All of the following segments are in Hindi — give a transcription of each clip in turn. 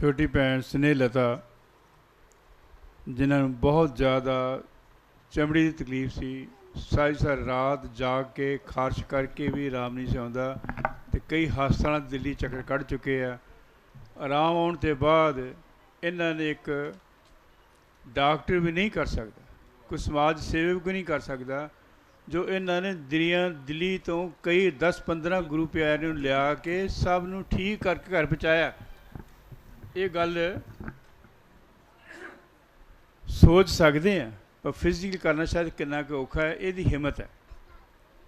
ਛੋਟੀ ਭੈਣ ਸਨੇਹਲਤਾ ਜਿਨ੍ਹਾਂ ਨੂੰ ਬਹੁਤ ਜ਼ਿਆਦਾ ਚਮੜੀ ਦੀ ਤਕਲੀਫ ਸੀ ਸਾਰੀ ਸਾਰੀ ਰਾਤ ਜਾਗ ਕੇ ਖਾਰਸ਼ ਕਰਕੇ ਵੀ ਆਰਾਮ ਨਹੀਂ ਸੌਂਦਾ ਤੇ ਕਈ ਹਸਪਤਾਲਾਂ ਦਿੱਲੀ ਚੱਕਰ ਕੱਢ ਚੁੱਕੇ ਆ ਆਰਾਮ ਆਉਣ ਤੇ ਬਾਅਦ ਇਹਨਾਂ ਨੇ ਇੱਕ ਡਾਕਟਰ ਵੀ ਨਹੀਂ ਕਰ ਸਕਦਾ ਕੋਈ ਸਮਾਜ ਸੇਵਕ ਵੀ ਨਹੀਂ ਕਰ ਸਕਦਾ ਜੋ ਇਹਨਾਂ ਨੇ ਦਿਲੀਆਂ ਦਿੱਲੀ ਤੋਂ ਕਈ 10-15 ਗਰੁੱਪ ਆਏ ਨੂੰ ਲਿਆ ਕੇ ਸਭ ਨੂੰ ਠੀਕ ਕਰਕੇ ਘਰ ਪਹੁੰਚਾਇਆ ਇਹ ਗੱਲ ਸੋਚ ਸਕਦੇ ਆ ਪਰ ਫਿਜ਼ੀਕਲ ਕਰਨਾ ਸ਼ਾਇਦ ਕਿੰਨਾ ਕੁ ਔਖਾ ਹੈ ਇਹਦੀ ਹਿੰਮਤ ਹੈ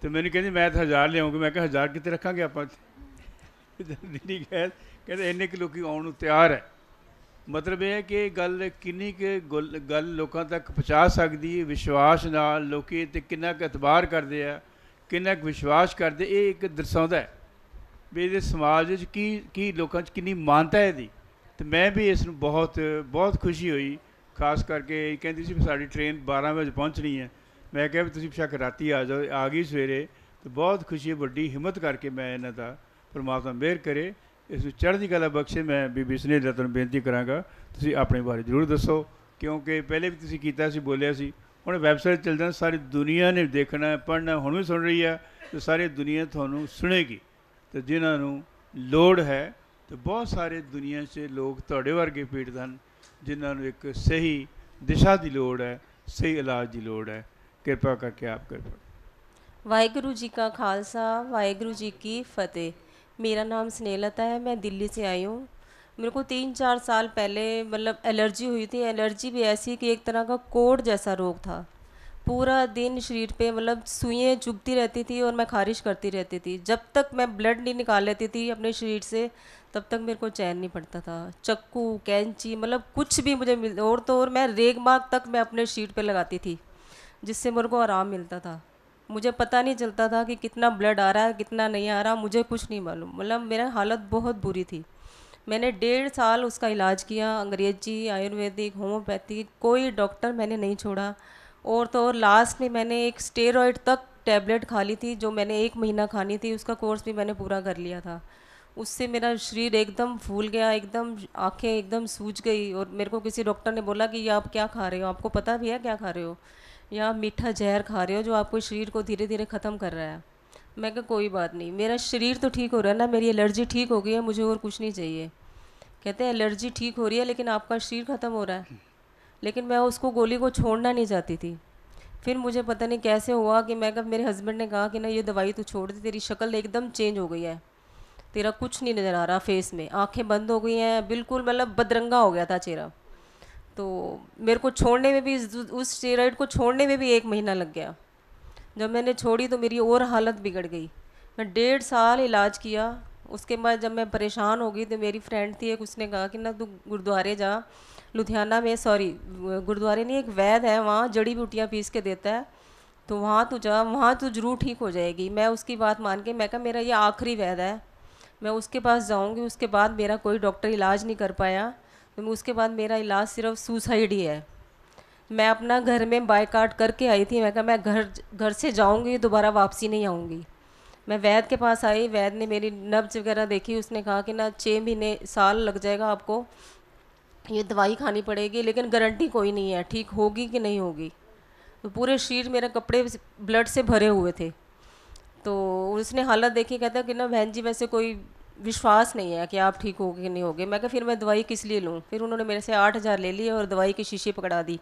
ਤੇ ਮੈਨੂੰ ਕਹਿੰਦੀ ਮੈਂ ਤਾਂ ਹਜ਼ਾਰ ਲਿਆਉਂਗੀ ਮੈਂ ਕਿਹਾ ਹਜ਼ਾਰ ਕਿਤੇ ਰੱਖਾਂਗੇ ਆਪਾਂ ਦੀਦੀ ਕਹਿ ਕਹਿੰਦੇ ਇੰਨੇ ਕਿ ਲੋਕੀ ਆਉਣ ਨੂੰ ਤਿਆਰ ਹੈ ਮਤਲਬ ਇਹ ਹੈ ਕਿ ਗੱਲ ਕਿੰਨੀ ਕਿ ਗੱਲ ਲੋਕਾਂ ਤੱਕ ਪਹੁੰਚਾ ਸਕਦੀ ਹੈ ਵਿਸ਼ਵਾਸ ਨਾਲ ਲੋਕੀ ਤੇ ਕਿੰਨਾ ਕੁ ਇਤਬਾਰ ਕਰਦੇ ਆ ਕਿੰਨਾ ਕੁ ਵਿਸ਼ਵਾਸ ਕਰਦੇ ਇਹ ਇੱਕ ਦਰਸਾਉਂਦਾ ਹੈ ਵੀ ਇਹਦੇ ਸਮਾਜ ਵਿੱਚ ਕੀ ਕੀ ਲੋਕਾਂ 'ਚ ਕਿੰਨੀ ਮਾਨਤਾ ਹੈ ਦੀ ਤੇ ਮੈਂ ਵੀ ਇਸ ਨੂੰ ਬਹੁਤ ਬਹੁਤ ਖੁਸ਼ੀ ਹੋਈ ਖਾਸ ਕਰਕੇ ਕਹਿੰਦੀ ਸੀ ਸਾਡੀ ਟ੍ਰੇਨ 12 ਵਜੇ ਪਹੁੰਚਣੀ ਹੈ ਮੈਂ ਕਿਹਾ ਵੀ ਤੁਸੀਂ ਸ਼ੱਕ ਰਾਤੀ ਆ ਜਾਓ ਆ ਗਈ ਸਵੇਰੇ ਤੇ ਬਹੁਤ ਖੁਸ਼ੀ ਵੱਡੀ ਹਿੰਮਤ ਕਰਕੇ ਮੈਂ ਇਹਨਾਂ ਦਾ ਪਰਮਾਤਮਾ ਮਿਹਰ ਕਰੇ ਇਸ ਨੂੰ ਚੜ੍ਹਦੀ ਕਲਾ ਬਖਸ਼ੇ ਮੈਂ ਬੀਬੀ ਸੁਨੀਲ ਰਤਨ ਬੇਨਤੀ ਕਰਾਂਗਾ ਤੁਸੀਂ ਆਪਣੇ ਬਾਰੇ ਜ਼ਰੂਰ ਦੱਸੋ ਕਿਉਂਕਿ ਪਹਿਲੇ ਵੀ ਤੁਸੀਂ ਕੀਤਾ ਸੀ ਬੋਲਿਆ ਸੀ ਹੁਣ ਵੈਬਸਾਈਟ ਚੱਲ ਜਾਂਦਾ ਸਾਰੀ ਦੁਨੀਆ ਨੇ ਦੇਖਣਾ ਪੜਨਾ ਹੁਣ ਵੀ ਸੁਣ ਰਹੀ ਆ ਤੇ ਸਾਰੀ ਦੁਨੀਆ ਤੁਹਾਨੂੰ ਸੁਣੇਗੀ ਤੇ ਜਿਨ੍ਹਾਂ ਨੂੰ ਲੋੜ ਹੈ तो बहुत सारे दुनिया से लोग थोड़े वर्ग के पीड़ित हैं जिन्होंने एक सही दिशा की लड़ है सही इलाज की लड़ है कृपा करके आप कृपा वाहगुरु जी का खालसा वाहगुरु जी की फतेह मेरा नाम स्नेहलता है मैं दिल्ली से आई हूँ मेरे को तीन चार साल पहले मतलब एलर्जी हुई थी एलर्जी भी ऐसी कि एक तरह का कोड जैसा रोग था पूरा दिन शरीर पे मतलब सुइयाँ चुभती रहती थी और मैं खारिश करती रहती थी जब तक मैं ब्लड नहीं निकाल लेती थी अपने शरीर से तब तक मेरे को चैन नहीं पड़ता था चक्कू कैंची मतलब कुछ भी मुझे मिल और तो और मैं रेग मार्क तक मैं अपने शरीर पे लगाती थी जिससे मेरे को आराम मिलता था मुझे पता नहीं चलता था कि कितना ब्लड आ रहा है कितना नहीं आ रहा मुझे कुछ नहीं मालूम मतलब मेरा हालत बहुत बुरी थी मैंने डेढ़ साल उसका इलाज किया अंग्रेजी आयुर्वेदिक होम्योपैथी कोई डॉक्टर मैंने नहीं छोड़ा और तो और लास्ट में मैंने एक स्टेरॉयड तक टैबलेट खा ली थी जो मैंने एक महीना खानी थी उसका कोर्स भी मैंने पूरा कर लिया था उससे मेरा शरीर एकदम फूल गया एकदम आंखें एकदम सूज गई और मेरे को किसी डॉक्टर ने बोला कि ये आप क्या खा रहे हो आपको पता भी है क्या खा रहे हो या आप मीठा जहर खा रहे हो जो आपको शरीर को धीरे धीरे ख़त्म कर रहा है मैं कहा कोई बात नहीं मेरा शरीर तो ठीक हो रहा है ना मेरी एलर्जी ठीक हो गई है मुझे और कुछ नहीं चाहिए कहते हैं एलर्जी ठीक हो रही है लेकिन आपका शरीर ख़त्म हो रहा है लेकिन मैं उसको गोली को छोड़ना नहीं चाहती थी फिर मुझे पता नहीं कैसे हुआ कि मैं कब मेरे हस्बैंड ने कहा कि ना ये दवाई तू छोड़ दे तेरी शक्ल एकदम चेंज हो गई है तेरा कुछ नहीं नज़र आ रहा फेस में आंखें बंद हो गई हैं बिल्कुल मतलब बदरंगा हो गया था चेहरा तो मेरे को छोड़ने में भी उस स्टेराइड को छोड़ने में भी एक महीना लग गया जब मैंने छोड़ी तो मेरी और हालत बिगड़ गई मैं डेढ़ साल इलाज किया उसके बाद जब मैं परेशान हो गई तो मेरी फ्रेंड थी एक उसने कहा कि ना तू गुरुद्वारे जा लुधियाना में सॉरी गुरुद्वारे नहीं एक वैद है वहाँ जड़ी बूटियाँ पीस के देता है तो वहाँ तो जा वहाँ तो ज़रूर ठीक हो जाएगी मैं उसकी बात मान के मैं कहा मेरा ये आखिरी वैद है मैं उसके पास जाऊँगी उसके बाद मेरा कोई डॉक्टर इलाज नहीं कर पाया तो उसके बाद मेरा इलाज सिर्फ सुसाइड ही है मैं अपना घर में बाइकाट करके आई थी मैं कहा मैं घर घर से जाऊँगी दोबारा वापसी नहीं आऊँगी मैं वैद के पास आई वैद ने मेरी नब्ज वगैरह देखी उसने कहा कि ना छः महीने साल लग जाएगा आपको ये दवाई खानी पड़ेगी लेकिन गारंटी कोई नहीं है ठीक होगी कि नहीं होगी तो पूरे शरीर मेरे कपड़े ब्लड से भरे हुए थे तो उसने हालत देखी कहता कि ना बहन जी वैसे कोई विश्वास नहीं है कि आप ठीक हो कि नहीं होगे मैं कहा फिर मैं दवाई किस लिए लूँ फिर उन्होंने मेरे से आठ हज़ार ले लिए और दवाई की शीशी पकड़ा दी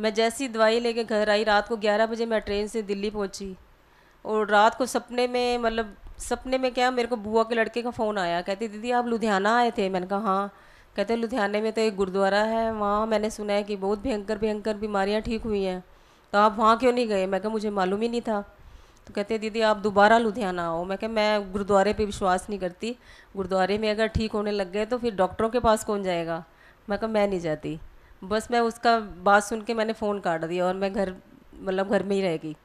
मैं जैसी दवाई लेके घर आई रात को ग्यारह बजे मैं ट्रेन से दिल्ली पहुँची और रात को सपने में मतलब सपने में क्या मेरे को बुआ के लड़के का फ़ोन आया कहती दीदी आप लुधियाना आए थे मैंने कहा हाँ कहते लुधियाने में तो एक गुरुद्वारा है वहाँ मैंने सुना है कि बहुत भयंकर भयंकर बीमारियाँ ठीक हुई हैं तो आप वहाँ क्यों नहीं गए मैं कहा मुझे मालूम ही नहीं था तो कहते दीदी आप दोबारा लुधियाना आओ मैं कहा मैं गुरुद्वारे पर विश्वास नहीं करती गुरुद्वारे में अगर ठीक होने लग गए तो फिर डॉक्टरों के पास कौन जाएगा मैं कहा मैं नहीं जाती बस मैं उसका बात सुन के मैंने फ़ोन काट दिया और मैं घर मतलब घर में ही रहेगी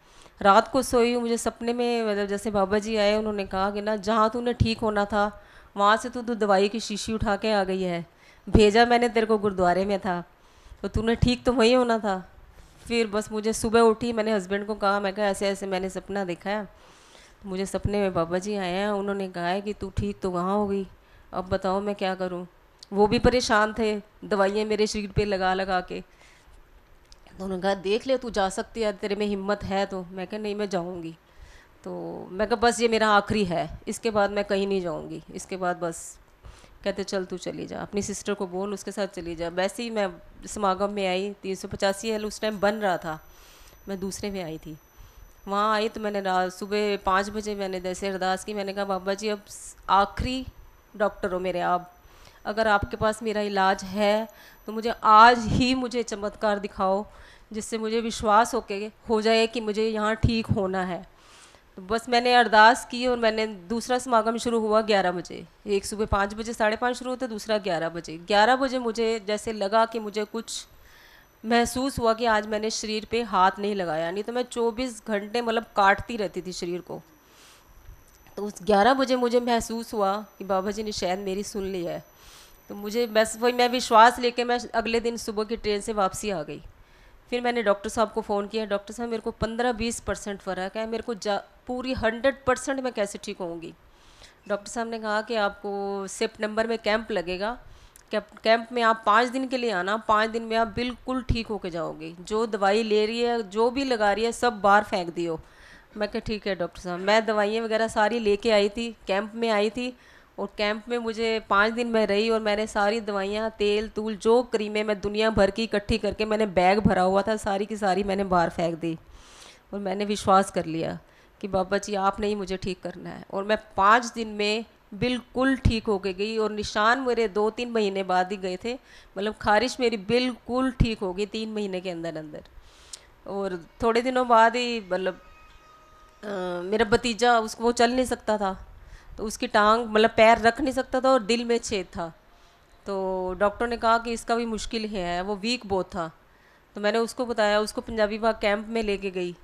रात को सोई हूँ मुझे सपने में मतलब जैसे बाबा जी आए उन्होंने कहा कि ना जहाँ तूने ठीक होना था वहाँ से तू तो दवाई की शीशी उठा के आ गई है भेजा मैंने तेरे को गुरुद्वारे में था तो तूने ठीक तो वहीं होना था फिर बस मुझे सुबह उठी मैंने हस्बैंड को कहा मैं कहा ऐसे ऐसे मैंने सपना देखा है तो मुझे सपने में बाबा जी आए हैं उन्होंने कहा है कि तू ठीक तो वहाँ हो गई अब बताओ मैं क्या करूँ वो भी परेशान थे दवाइयाँ मेरे शरीर पर लगा लगा के उन्होंने कहा देख ले तू जा सकती है तेरे में हिम्मत है तो मैं कह नहीं मैं जाऊँगी तो मैं कहा बस ये मेरा आखिरी है इसके बाद मैं कहीं नहीं जाऊँगी इसके बाद बस कहते चल तू चली जा अपनी सिस्टर को बोल उसके साथ चली जा वैसे ही मैं समागम में आई तीन सौ पचासी हल उस टाइम बन रहा था मैं दूसरे में आई थी वहाँ आई तो मैंने रात सुबह पाँच बजे मैंने जैसे अरदास की मैंने कहा बाबा जी अब आखिरी डॉक्टर हो मेरे आप अगर आपके पास मेरा इलाज है तो मुझे आज ही मुझे चमत्कार दिखाओ जिससे मुझे विश्वास हो के हो जाए कि मुझे यहाँ ठीक होना है तो बस मैंने अरदास की और मैंने दूसरा समागम शुरू हुआ ग्यारह बजे एक सुबह पाँच बजे साढ़े पाँच शुरू होता दूसरा ग्यारह बजे ग्यारह बजे मुझे जैसे लगा कि मुझे कुछ महसूस हुआ कि आज मैंने शरीर पे हाथ नहीं लगाया नहीं तो मैं 24 घंटे मतलब काटती रहती थी शरीर को तो उस ग्यारह बजे मुझे महसूस हुआ कि बाबा जी ने शायद मेरी सुन ली है तो मुझे बस वही मैं विश्वास लेके मैं अगले दिन सुबह की ट्रेन से वापसी आ गई फिर मैंने डॉक्टर साहब को फ़ोन किया डॉक्टर साहब मेरे को पंद्रह बीस परसेंट फ़र्क है मेरे को जा पूरी हंड्रेड परसेंट मैं कैसे ठीक होंगी डॉक्टर साहब ने कहा कि आपको सितंबर में कैंप लगेगा कैंप में आप पाँच दिन के लिए आना पाँच दिन में आप बिल्कुल ठीक होके जाओगे जो दवाई ले रही है जो भी लगा रही है सब बाहर फेंक दियो मैं कहा ठीक है डॉक्टर साहब मैं दवाइयाँ वगैरह सारी लेके आई थी कैंप में आई थी और कैंप में मुझे पाँच दिन मैं रही और मैंने सारी दवाइयाँ तेल तूल जो क्रीमें मैं दुनिया भर की इकट्ठी करके मैंने बैग भरा हुआ था सारी की सारी मैंने बाहर फेंक दी और मैंने विश्वास कर लिया कि बाबा जी आपने ही मुझे ठीक करना है और मैं पाँच दिन में बिल्कुल ठीक हो के गई और निशान मेरे दो तीन महीने बाद ही गए थे मतलब खारिश मेरी बिल्कुल ठीक हो गई तीन महीने के अंदर अंदर और थोड़े दिनों बाद ही मतलब मेरा भतीजा उसको वो चल नहीं सकता था तो उसकी टांग मतलब पैर रख नहीं सकता था और दिल में छेद था तो डॉक्टर ने कहा कि इसका भी मुश्किल है वो वीक बहुत था तो मैंने उसको बताया उसको पंजाबी बाग कैंप में लेके गई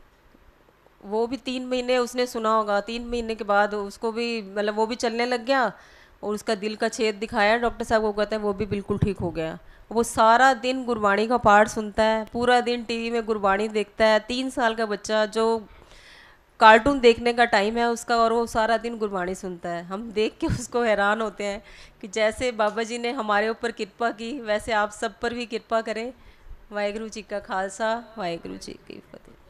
वो भी तीन महीने उसने सुना होगा तीन महीने के बाद उसको भी मतलब वो भी चलने लग गया और उसका दिल का छेद दिखाया डॉक्टर साहब को कहते हैं वो भी बिल्कुल ठीक हो गया वो सारा दिन गुरबाणी का पाठ सुनता है पूरा दिन टीवी में गुरबाणी देखता है तीन साल का बच्चा जो कार्टून देखने का टाइम है उसका और वो सारा दिन गुरबाणी सुनता है हम देख के उसको हैरान होते हैं कि जैसे बाबा जी ने हमारे ऊपर कृपा की वैसे आप सब पर भी कृपा करें वाहेगुरु जी का खालसा वाहेगुरु जी की फतेह